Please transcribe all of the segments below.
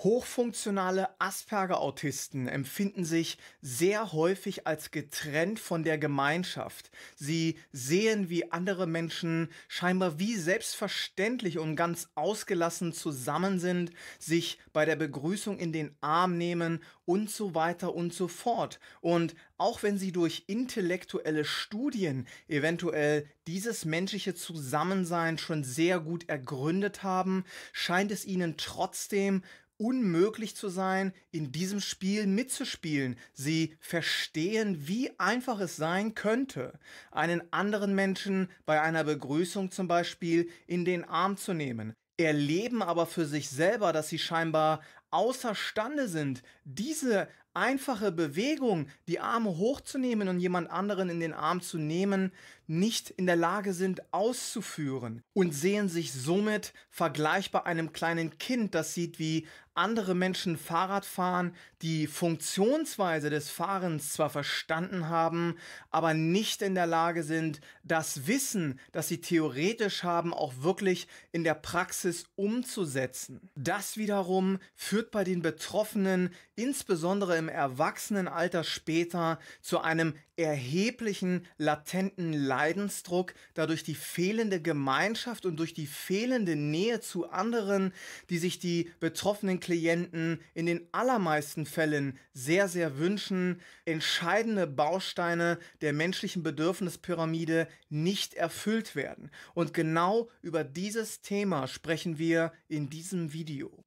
Hochfunktionale Asperger-Autisten empfinden sich sehr häufig als getrennt von der Gemeinschaft. Sie sehen, wie andere Menschen scheinbar wie selbstverständlich und ganz ausgelassen zusammen sind, sich bei der Begrüßung in den Arm nehmen und so weiter und so fort. Und auch wenn sie durch intellektuelle Studien eventuell dieses menschliche Zusammensein schon sehr gut ergründet haben, scheint es ihnen trotzdem unmöglich zu sein, in diesem Spiel mitzuspielen. Sie verstehen, wie einfach es sein könnte, einen anderen Menschen bei einer Begrüßung zum Beispiel in den Arm zu nehmen, erleben aber für sich selber, dass sie scheinbar außerstande sind, diese einfache Bewegung, die Arme hochzunehmen und jemand anderen in den Arm zu nehmen, nicht in der Lage sind auszuführen und sehen sich somit vergleichbar einem kleinen Kind, das sieht, wie andere Menschen Fahrrad fahren, die Funktionsweise des Fahrens zwar verstanden haben, aber nicht in der Lage sind, das Wissen, das sie theoretisch haben, auch wirklich in der Praxis umzusetzen. Das wiederum führt führt bei den Betroffenen insbesondere im Erwachsenenalter später zu einem erheblichen latenten Leidensdruck, da durch die fehlende Gemeinschaft und durch die fehlende Nähe zu anderen, die sich die betroffenen Klienten in den allermeisten Fällen sehr, sehr wünschen, entscheidende Bausteine der menschlichen Bedürfnispyramide nicht erfüllt werden. Und genau über dieses Thema sprechen wir in diesem Video.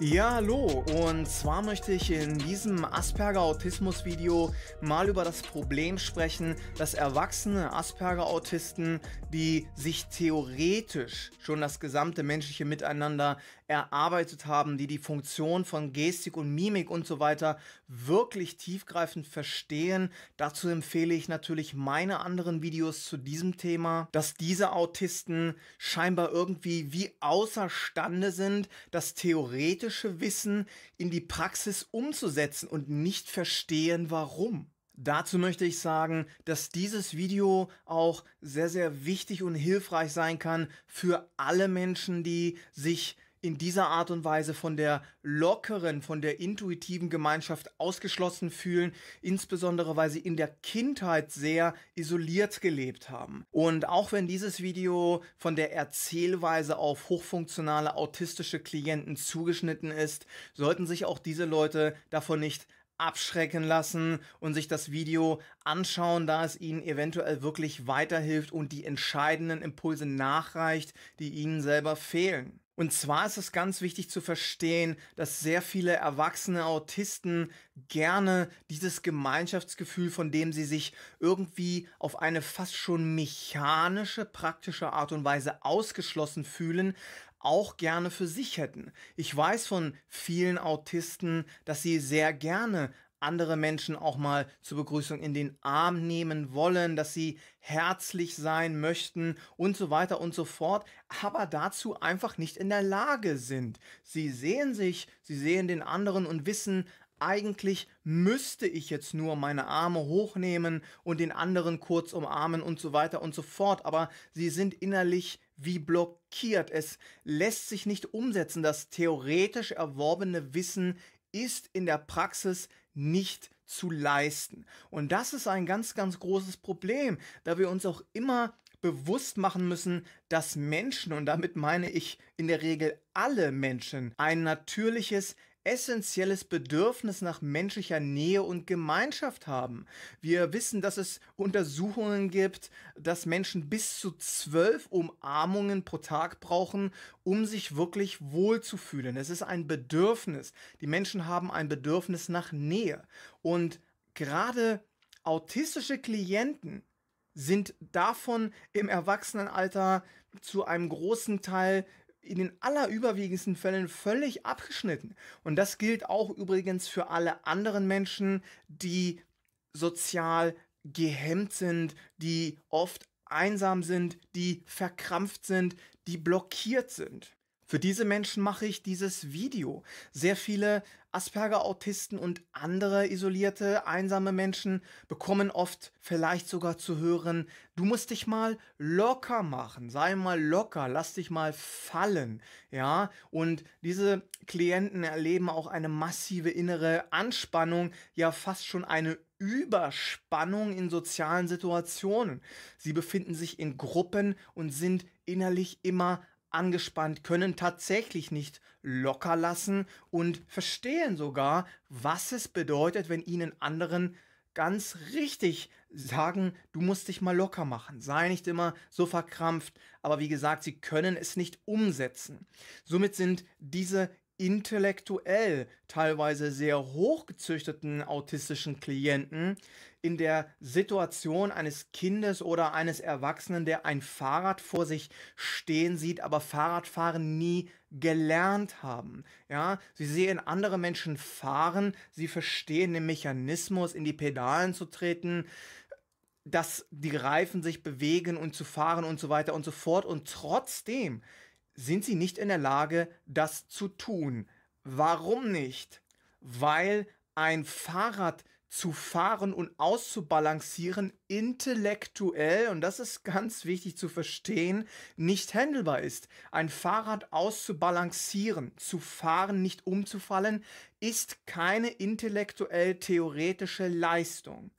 Ja, hallo. Und zwar möchte ich in diesem Asperger-Autismus-Video mal über das Problem sprechen, dass erwachsene Asperger-Autisten, die sich theoretisch schon das gesamte menschliche Miteinander erarbeitet haben, die die Funktion von Gestik und Mimik und so weiter wirklich tiefgreifend verstehen, dazu empfehle ich natürlich meine anderen Videos zu diesem Thema, dass diese Autisten scheinbar irgendwie wie außerstande sind, das theoretisch theoretische Wissen in die Praxis umzusetzen und nicht verstehen, warum. Dazu möchte ich sagen, dass dieses Video auch sehr, sehr wichtig und hilfreich sein kann für alle Menschen, die sich in dieser Art und Weise von der lockeren, von der intuitiven Gemeinschaft ausgeschlossen fühlen, insbesondere weil sie in der Kindheit sehr isoliert gelebt haben. Und auch wenn dieses Video von der Erzählweise auf hochfunktionale autistische Klienten zugeschnitten ist, sollten sich auch diese Leute davon nicht abschrecken lassen und sich das Video anschauen, da es ihnen eventuell wirklich weiterhilft und die entscheidenden Impulse nachreicht, die ihnen selber fehlen. Und zwar ist es ganz wichtig zu verstehen, dass sehr viele erwachsene Autisten gerne dieses Gemeinschaftsgefühl, von dem sie sich irgendwie auf eine fast schon mechanische, praktische Art und Weise ausgeschlossen fühlen, auch gerne für sich hätten. Ich weiß von vielen Autisten, dass sie sehr gerne andere Menschen auch mal zur Begrüßung in den Arm nehmen wollen, dass sie herzlich sein möchten und so weiter und so fort, aber dazu einfach nicht in der Lage sind. Sie sehen sich, sie sehen den anderen und wissen, eigentlich müsste ich jetzt nur meine Arme hochnehmen und den anderen kurz umarmen und so weiter und so fort, aber sie sind innerlich wie blockiert. Es lässt sich nicht umsetzen. Das theoretisch erworbene Wissen ist in der Praxis nicht zu leisten. Und das ist ein ganz, ganz großes Problem, da wir uns auch immer bewusst machen müssen, dass Menschen, und damit meine ich in der Regel alle Menschen, ein natürliches essentielles Bedürfnis nach menschlicher Nähe und Gemeinschaft haben. Wir wissen, dass es Untersuchungen gibt, dass Menschen bis zu zwölf Umarmungen pro Tag brauchen, um sich wirklich wohlzufühlen. Es ist ein Bedürfnis. Die Menschen haben ein Bedürfnis nach Nähe. Und gerade autistische Klienten sind davon im Erwachsenenalter zu einem großen Teil in den allerüberwiegendsten Fällen völlig abgeschnitten. Und das gilt auch übrigens für alle anderen Menschen, die sozial gehemmt sind, die oft einsam sind, die verkrampft sind, die blockiert sind. Für diese Menschen mache ich dieses Video. Sehr viele Asperger-Autisten und andere isolierte, einsame Menschen bekommen oft vielleicht sogar zu hören, du musst dich mal locker machen, sei mal locker, lass dich mal fallen, ja. Und diese Klienten erleben auch eine massive innere Anspannung, ja fast schon eine Überspannung in sozialen Situationen. Sie befinden sich in Gruppen und sind innerlich immer angespannt, können tatsächlich nicht locker lassen und verstehen sogar, was es bedeutet, wenn ihnen anderen ganz richtig sagen, du musst dich mal locker machen, sei nicht immer so verkrampft, aber wie gesagt, sie können es nicht umsetzen. Somit sind diese intellektuell teilweise sehr hochgezüchteten autistischen Klienten in der Situation eines Kindes oder eines Erwachsenen, der ein Fahrrad vor sich stehen sieht, aber Fahrradfahren nie gelernt haben. Ja, sie sehen andere Menschen fahren, sie verstehen den Mechanismus, in die Pedalen zu treten, dass die Reifen sich bewegen und zu fahren und so weiter und so fort und trotzdem sind sie nicht in der Lage, das zu tun. Warum nicht? Weil ein Fahrrad zu fahren und auszubalancieren intellektuell, und das ist ganz wichtig zu verstehen, nicht handelbar ist. Ein Fahrrad auszubalancieren, zu fahren, nicht umzufallen, ist keine intellektuell theoretische Leistung.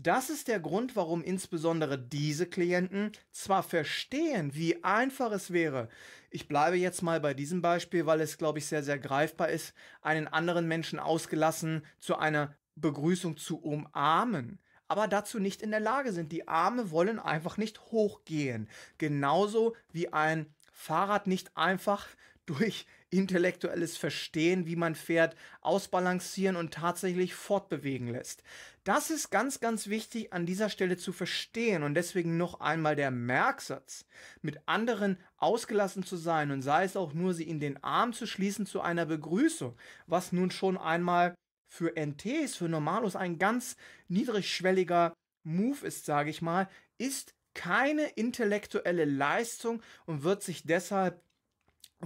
Das ist der Grund, warum insbesondere diese Klienten zwar verstehen, wie einfach es wäre, ich bleibe jetzt mal bei diesem Beispiel, weil es, glaube ich, sehr, sehr greifbar ist, einen anderen Menschen ausgelassen zu einer Begrüßung zu umarmen aber dazu nicht in der Lage sind. Die Arme wollen einfach nicht hochgehen. Genauso wie ein Fahrrad nicht einfach durch intellektuelles Verstehen, wie man fährt, ausbalancieren und tatsächlich fortbewegen lässt. Das ist ganz, ganz wichtig an dieser Stelle zu verstehen und deswegen noch einmal der Merksatz, mit anderen ausgelassen zu sein und sei es auch nur, sie in den Arm zu schließen zu einer Begrüßung, was nun schon einmal für NTs, für Normalos ein ganz niedrigschwelliger Move ist, sage ich mal, ist keine intellektuelle Leistung und wird sich deshalb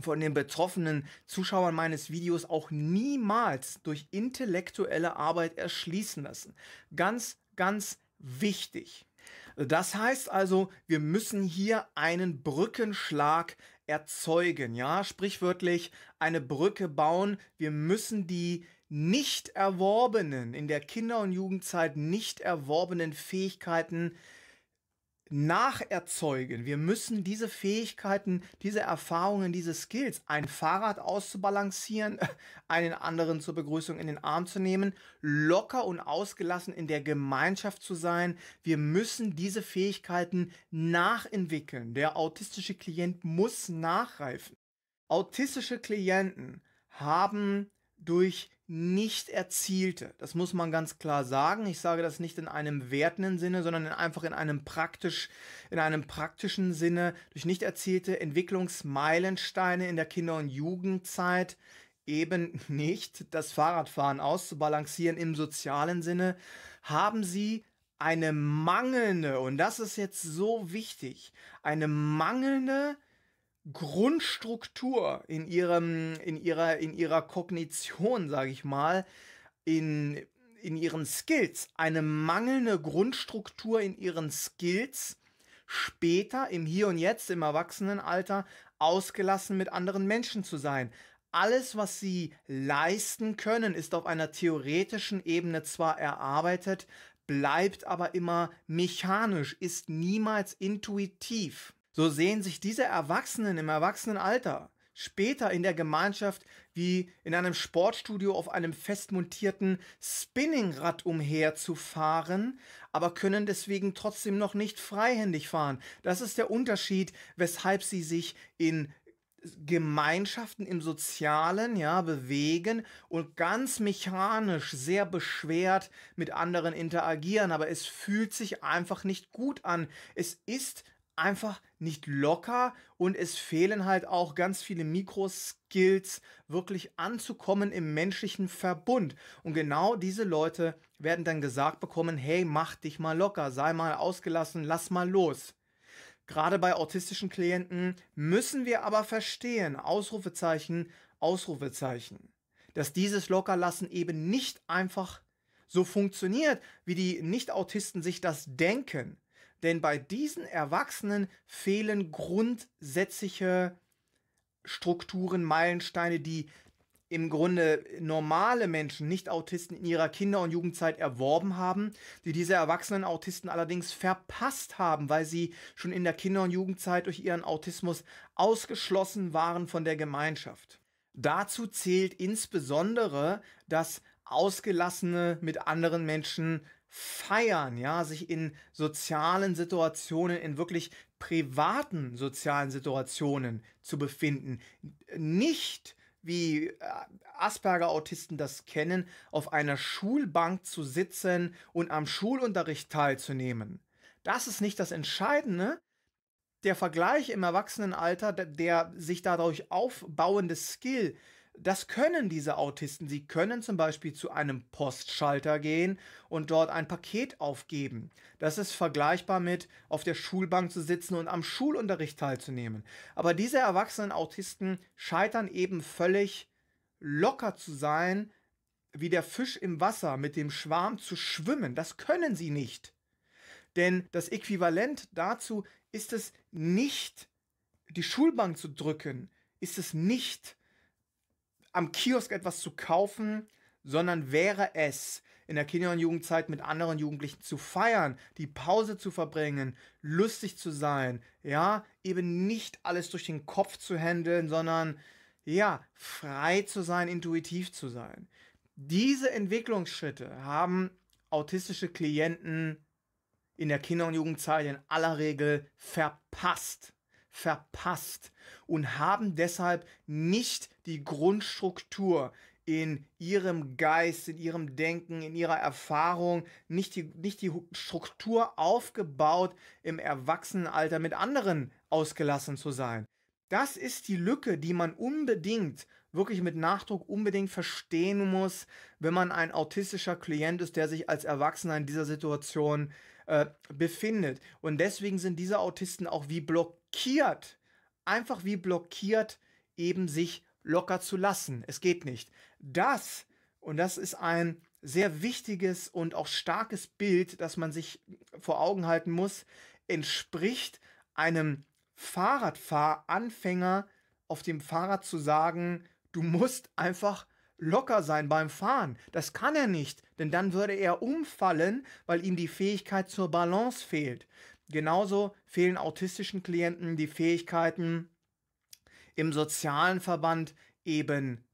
von den betroffenen Zuschauern meines Videos auch niemals durch intellektuelle Arbeit erschließen lassen. Ganz, ganz wichtig. Das heißt also, wir müssen hier einen Brückenschlag erzeugen, ja, sprichwörtlich eine Brücke bauen. Wir müssen die nicht erworbenen, in der Kinder- und Jugendzeit nicht erworbenen Fähigkeiten äh, nacherzeugen. Wir müssen diese Fähigkeiten, diese Erfahrungen, diese Skills, ein Fahrrad auszubalancieren, einen anderen zur Begrüßung in den Arm zu nehmen, locker und ausgelassen in der Gemeinschaft zu sein. Wir müssen diese Fähigkeiten nachentwickeln. Der autistische Klient muss nachreifen. Autistische Klienten haben durch nicht erzielte. Das muss man ganz klar sagen. Ich sage das nicht in einem wertenden Sinne, sondern in einfach in einem praktisch, in einem praktischen Sinne durch nicht erzielte Entwicklungsmeilensteine in der Kinder- und Jugendzeit eben nicht das Fahrradfahren auszubalancieren im sozialen Sinne, haben sie eine mangelnde, und das ist jetzt so wichtig, eine mangelnde Grundstruktur in ihrem, in ihrer, in ihrer Kognition, sage ich mal, in, in ihren Skills, eine mangelnde Grundstruktur in ihren Skills später im Hier und Jetzt, im Erwachsenenalter, ausgelassen mit anderen Menschen zu sein. Alles, was sie leisten können, ist auf einer theoretischen Ebene zwar erarbeitet, bleibt aber immer mechanisch, ist niemals intuitiv. So sehen sich diese Erwachsenen im Erwachsenenalter später in der Gemeinschaft wie in einem Sportstudio auf einem festmontierten Spinningrad umherzufahren, aber können deswegen trotzdem noch nicht freihändig fahren. Das ist der Unterschied, weshalb sie sich in Gemeinschaften im Sozialen, ja, bewegen und ganz mechanisch, sehr beschwert mit anderen interagieren, aber es fühlt sich einfach nicht gut an. Es ist einfach nicht locker und es fehlen halt auch ganz viele Mikroskills, wirklich anzukommen im menschlichen Verbund. Und genau diese Leute werden dann gesagt bekommen, hey, mach dich mal locker, sei mal ausgelassen, lass mal los. Gerade bei autistischen Klienten müssen wir aber verstehen, Ausrufezeichen, Ausrufezeichen, dass dieses Lockerlassen eben nicht einfach so funktioniert, wie die Nicht-Autisten sich das denken. Denn bei diesen Erwachsenen fehlen grundsätzliche Strukturen, Meilensteine, die im Grunde normale Menschen, nicht Autisten in ihrer Kinder- und Jugendzeit erworben haben, die diese erwachsenen Autisten allerdings verpasst haben, weil sie schon in der Kinder- und Jugendzeit durch ihren Autismus ausgeschlossen waren von der Gemeinschaft. Dazu zählt insbesondere das ausgelassene mit anderen Menschen feiern, ja, sich in sozialen Situationen, in wirklich privaten sozialen Situationen zu befinden. Nicht wie äh, Asperger-Autisten das kennen, auf einer Schulbank zu sitzen und am Schulunterricht teilzunehmen. Das ist nicht das Entscheidende. Der Vergleich im Erwachsenenalter, der, der sich dadurch aufbauende Skill, das können diese Autisten. Sie können zum Beispiel zu einem Postschalter gehen und dort ein Paket aufgeben. Das ist vergleichbar mit auf der Schulbank zu sitzen und am Schulunterricht teilzunehmen. Aber diese erwachsenen Autisten scheitern eben völlig locker zu sein, wie der Fisch im Wasser mit dem Schwarm zu schwimmen. Das können sie nicht. Denn das Äquivalent dazu ist es nicht, die Schulbank zu drücken, ist es nicht, am Kiosk etwas zu kaufen, sondern wäre es, in der Kinder- und Jugendzeit mit anderen Jugendlichen zu feiern, die Pause zu verbringen, lustig zu sein, ja, eben nicht alles durch den Kopf zu handeln, sondern ja, frei zu sein, intuitiv zu sein. Diese Entwicklungsschritte haben autistische Klienten in der Kinder- und Jugendzeit in aller Regel verpasst verpasst und haben deshalb nicht die Grundstruktur in ihrem Geist, in ihrem Denken, in ihrer Erfahrung, nicht die, nicht die Struktur aufgebaut, im Erwachsenenalter mit anderen ausgelassen zu sein. Das ist die Lücke, die man unbedingt, wirklich mit Nachdruck unbedingt verstehen muss, wenn man ein autistischer Klient ist, der sich als Erwachsener in dieser Situation äh, befindet. Und deswegen sind diese Autisten auch wie blockiert, einfach wie blockiert, eben sich locker zu lassen. Es geht nicht. Das, und das ist ein sehr wichtiges und auch starkes Bild, das man sich vor Augen halten muss, entspricht einem Fahrradfahranfänger auf dem Fahrrad zu sagen, du musst einfach locker sein beim Fahren. Das kann er nicht, denn dann würde er umfallen, weil ihm die Fähigkeit zur Balance fehlt. Genauso fehlen autistischen Klienten die Fähigkeiten, im sozialen Verband eben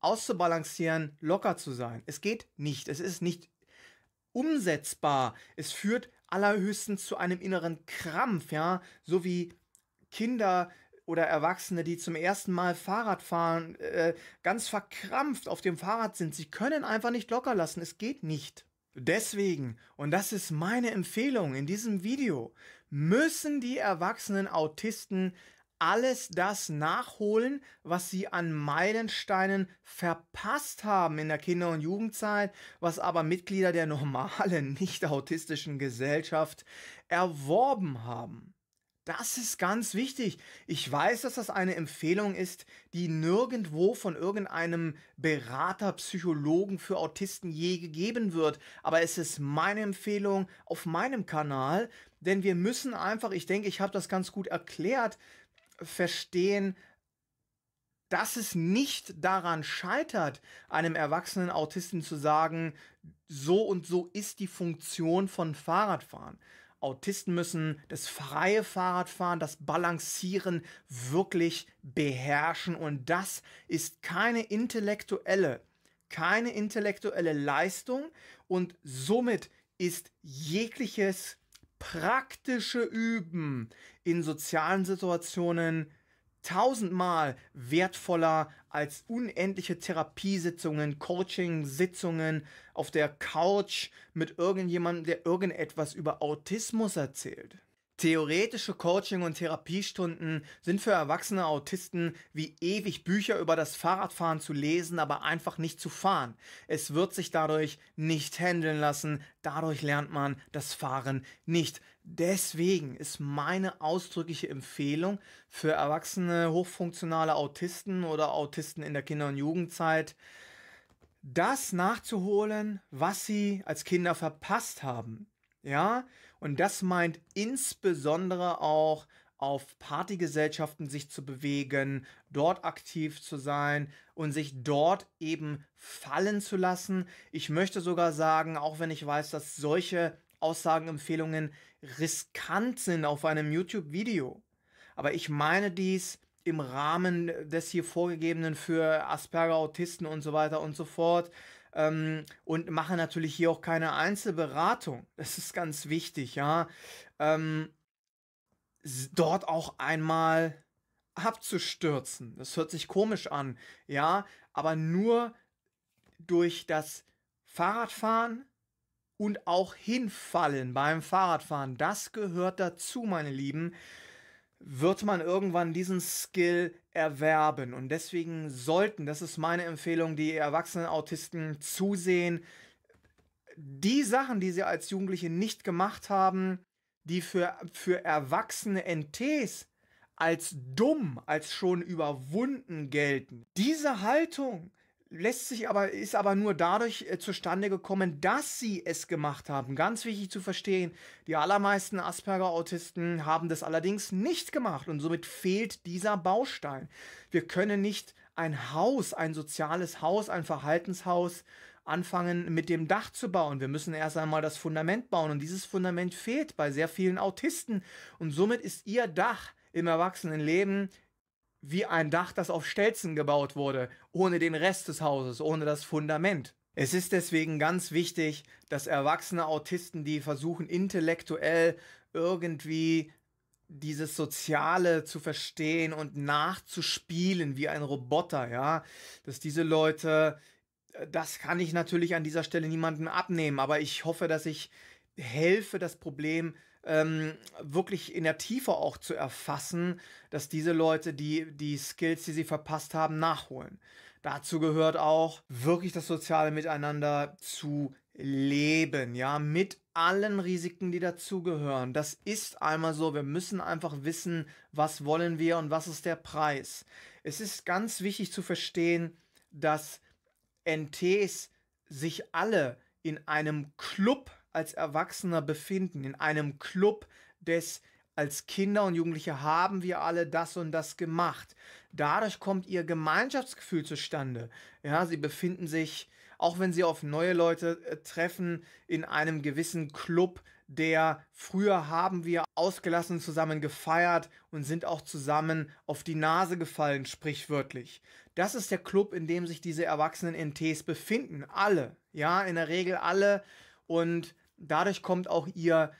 auszubalancieren, locker zu sein. Es geht nicht, es ist nicht umsetzbar. Es führt allerhöchstens zu einem inneren Krampf, ja, so wie Kinder oder Erwachsene, die zum ersten Mal Fahrrad fahren, äh, ganz verkrampft auf dem Fahrrad sind. Sie können einfach nicht locker lassen. Es geht nicht. Deswegen, und das ist meine Empfehlung in diesem Video, müssen die erwachsenen Autisten alles das nachholen, was sie an Meilensteinen verpasst haben in der Kinder- und Jugendzeit, was aber Mitglieder der normalen, nicht autistischen Gesellschaft erworben haben. Das ist ganz wichtig. Ich weiß, dass das eine Empfehlung ist, die nirgendwo von irgendeinem Berater, Psychologen für Autisten je gegeben wird. Aber es ist meine Empfehlung auf meinem Kanal, denn wir müssen einfach, ich denke, ich habe das ganz gut erklärt, verstehen, dass es nicht daran scheitert, einem erwachsenen Autisten zu sagen, so und so ist die Funktion von Fahrradfahren. Autisten müssen das freie Fahrradfahren, das Balancieren wirklich beherrschen. Und das ist keine intellektuelle, keine intellektuelle Leistung. Und somit ist jegliches praktische Üben in sozialen Situationen tausendmal wertvoller als unendliche Therapiesitzungen, Coaching-Sitzungen auf der Couch mit irgendjemandem, der irgendetwas über Autismus erzählt. Theoretische Coaching- und Therapiestunden sind für erwachsene Autisten wie ewig Bücher über das Fahrradfahren zu lesen, aber einfach nicht zu fahren. Es wird sich dadurch nicht handeln lassen, dadurch lernt man das Fahren nicht. Deswegen ist meine ausdrückliche Empfehlung für erwachsene, hochfunktionale Autisten oder Autisten in der Kinder- und Jugendzeit, das nachzuholen, was sie als Kinder verpasst haben. Ja, und das meint insbesondere auch auf Partygesellschaften sich zu bewegen, dort aktiv zu sein und sich dort eben fallen zu lassen. Ich möchte sogar sagen, auch wenn ich weiß, dass solche Aussagen, Empfehlungen riskant sind auf einem YouTube-Video. Aber ich meine dies im Rahmen des hier vorgegebenen für Asperger, Autisten und so weiter und so fort. Ähm, und mache natürlich hier auch keine Einzelberatung. Das ist ganz wichtig, ja. Ähm, dort auch einmal abzustürzen. Das hört sich komisch an, ja, aber nur durch das Fahrradfahren, und auch hinfallen beim Fahrradfahren, das gehört dazu, meine Lieben, wird man irgendwann diesen Skill erwerben. Und deswegen sollten, das ist meine Empfehlung, die erwachsenen Autisten zusehen, die Sachen, die sie als Jugendliche nicht gemacht haben, die für, für erwachsene NTs als dumm, als schon überwunden gelten. Diese Haltung, lässt sich aber, ist aber nur dadurch äh, zustande gekommen, dass sie es gemacht haben. Ganz wichtig zu verstehen, die allermeisten Asperger-Autisten haben das allerdings nicht gemacht und somit fehlt dieser Baustein. Wir können nicht ein Haus, ein soziales Haus, ein Verhaltenshaus anfangen mit dem Dach zu bauen. Wir müssen erst einmal das Fundament bauen und dieses Fundament fehlt bei sehr vielen Autisten und somit ist ihr Dach im Erwachsenenleben wie ein Dach, das auf Stelzen gebaut wurde, ohne den Rest des Hauses, ohne das Fundament. Es ist deswegen ganz wichtig, dass erwachsene Autisten, die versuchen intellektuell irgendwie dieses Soziale zu verstehen und nachzuspielen wie ein Roboter, ja, dass diese Leute, äh, das kann ich natürlich an dieser Stelle niemandem abnehmen, aber ich hoffe, dass ich helfe, das Problem ähm, wirklich in der Tiefe auch zu erfassen, dass diese Leute die, die Skills, die sie verpasst haben, nachholen. Dazu gehört auch wirklich das soziale Miteinander zu leben, ja, mit allen Risiken, die dazugehören. Das ist einmal so, wir müssen einfach wissen, was wollen wir und was ist der Preis. Es ist ganz wichtig zu verstehen, dass NTs sich alle in einem Club als Erwachsener befinden, in einem Club des als Kinder und Jugendliche haben wir alle das und das gemacht. Dadurch kommt ihr Gemeinschaftsgefühl zustande. Ja, sie befinden sich, auch wenn sie auf neue Leute äh, treffen, in einem gewissen Club, der früher haben wir ausgelassen zusammen gefeiert und sind auch zusammen auf die Nase gefallen, sprichwörtlich. Das ist der Club, in dem sich diese erwachsenen NTs befinden. Alle. Ja, in der Regel alle. Und Dadurch kommt auch ihr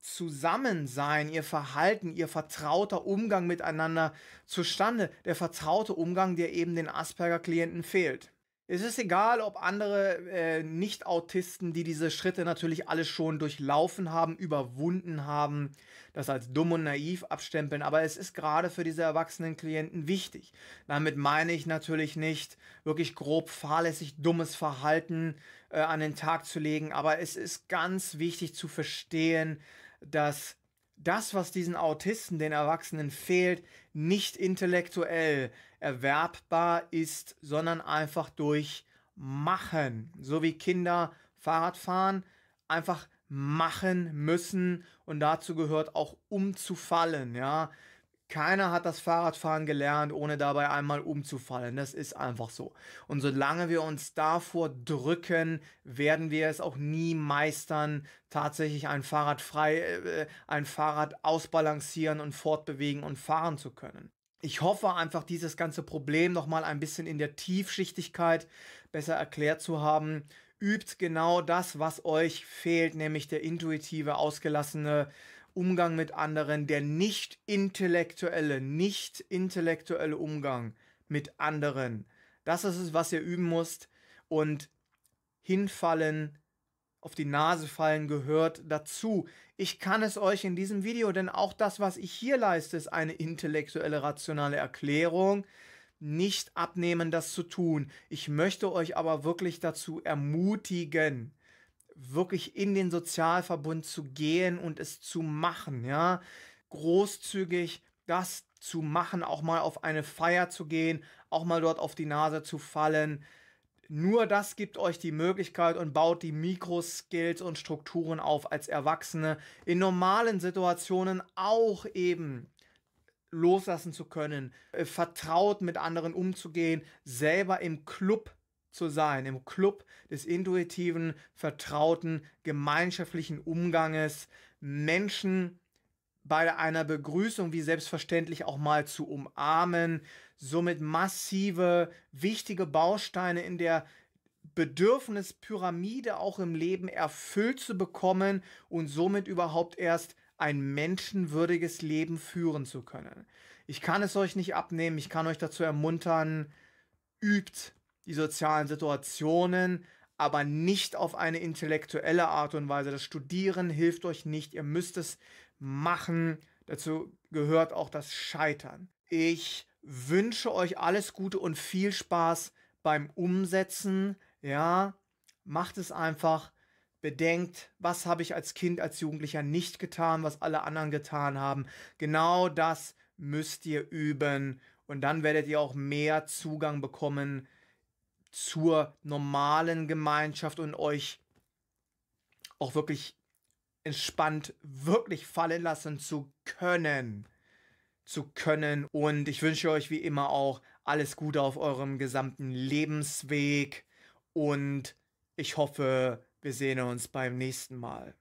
Zusammensein, ihr Verhalten, ihr vertrauter Umgang miteinander zustande. Der vertraute Umgang, der eben den Asperger-Klienten fehlt. Es ist egal, ob andere äh, Nicht-Autisten, die diese Schritte natürlich alle schon durchlaufen haben, überwunden haben, das als dumm und naiv abstempeln, aber es ist gerade für diese erwachsenen Klienten wichtig. Damit meine ich natürlich nicht, wirklich grob fahrlässig dummes Verhalten äh, an den Tag zu legen, aber es ist ganz wichtig zu verstehen, dass das, was diesen Autisten, den Erwachsenen fehlt, nicht intellektuell, erwerbbar ist, sondern einfach durch Machen. So wie Kinder Fahrrad fahren, einfach machen müssen und dazu gehört auch umzufallen, ja. Keiner hat das Fahrradfahren gelernt, ohne dabei einmal umzufallen. Das ist einfach so. Und solange wir uns davor drücken, werden wir es auch nie meistern, tatsächlich ein Fahrrad frei, äh, ein Fahrrad ausbalancieren und fortbewegen und fahren zu können ich hoffe einfach, dieses ganze Problem nochmal ein bisschen in der Tiefschichtigkeit besser erklärt zu haben. Übt genau das, was euch fehlt, nämlich der intuitive, ausgelassene Umgang mit anderen, der nicht intellektuelle, nicht intellektuelle Umgang mit anderen. Das ist es, was ihr üben müsst. Und hinfallen, auf die Nase fallen gehört dazu. Ich kann es euch in diesem Video, denn auch das, was ich hier leiste, ist eine intellektuelle, rationale Erklärung, nicht abnehmen, das zu tun. Ich möchte euch aber wirklich dazu ermutigen, wirklich in den Sozialverbund zu gehen und es zu machen, ja. Großzügig das zu machen, auch mal auf eine Feier zu gehen, auch mal dort auf die Nase zu fallen. Nur das gibt euch die Möglichkeit und baut die Mikroskills und Strukturen auf als Erwachsene in normalen Situationen auch eben loslassen zu können, äh, vertraut mit anderen umzugehen, selber im Club zu sein, im Club des intuitiven, vertrauten, gemeinschaftlichen Umganges, Menschen bei einer Begrüßung wie selbstverständlich auch mal zu umarmen, somit massive, wichtige Bausteine in der Bedürfnispyramide auch im Leben erfüllt zu bekommen und somit überhaupt erst ein menschenwürdiges Leben führen zu können. Ich kann es euch nicht abnehmen, ich kann euch dazu ermuntern, übt die sozialen Situationen, aber nicht auf eine intellektuelle Art und Weise. Das Studieren hilft euch nicht, ihr müsst es machen. Dazu gehört auch das Scheitern. Ich wünsche euch alles Gute und viel Spaß beim Umsetzen. Ja, macht es einfach. Bedenkt, was habe ich als Kind, als Jugendlicher nicht getan, was alle anderen getan haben. Genau das müsst ihr üben und dann werdet ihr auch mehr Zugang bekommen zur normalen Gemeinschaft und euch auch wirklich entspannt wirklich fallen lassen zu können zu können. Und ich wünsche euch wie immer auch alles Gute auf eurem gesamten Lebensweg. Und ich hoffe, wir sehen uns beim nächsten Mal.